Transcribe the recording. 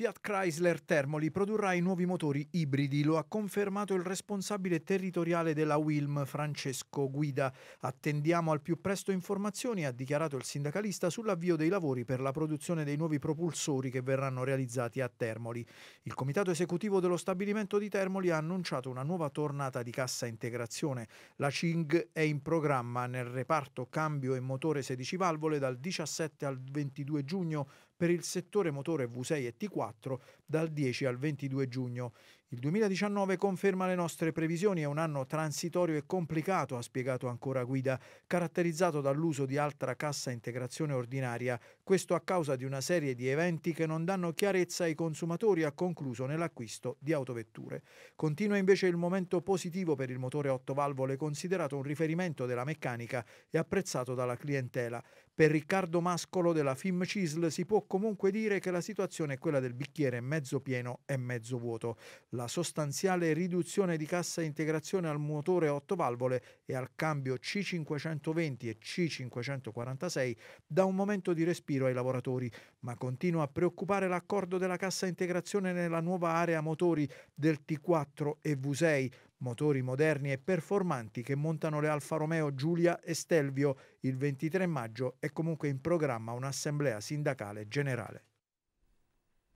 Fiat Chrysler Termoli produrrà i nuovi motori ibridi, lo ha confermato il responsabile territoriale della Wilm, Francesco Guida. Attendiamo al più presto informazioni, ha dichiarato il sindacalista, sull'avvio dei lavori per la produzione dei nuovi propulsori che verranno realizzati a Termoli. Il comitato esecutivo dello stabilimento di Termoli ha annunciato una nuova tornata di cassa integrazione. La CING è in programma nel reparto cambio e motore 16 valvole dal 17 al 22 giugno per il settore motore V6 e T4 4 dal 10 al 22 giugno. Il 2019 conferma le nostre previsioni, è un anno transitorio e complicato, ha spiegato ancora Guida, caratterizzato dall'uso di altra cassa integrazione ordinaria, questo a causa di una serie di eventi che non danno chiarezza ai consumatori, ha concluso nell'acquisto di autovetture. Continua invece il momento positivo per il motore 8 valvole, considerato un riferimento della meccanica e apprezzato dalla clientela. Per Riccardo Mascolo della FIM CISL si può comunque dire che la situazione è quella del bicchiere mezzo pieno e mezzo vuoto la sostanziale riduzione di cassa integrazione al motore 8 valvole e al cambio C520 e C546 dà un momento di respiro ai lavoratori, ma continua a preoccupare l'accordo della cassa integrazione nella nuova area motori del T4 e V6, motori moderni e performanti che montano le Alfa Romeo Giulia e Stelvio. Il 23 maggio è comunque in programma un'assemblea sindacale generale.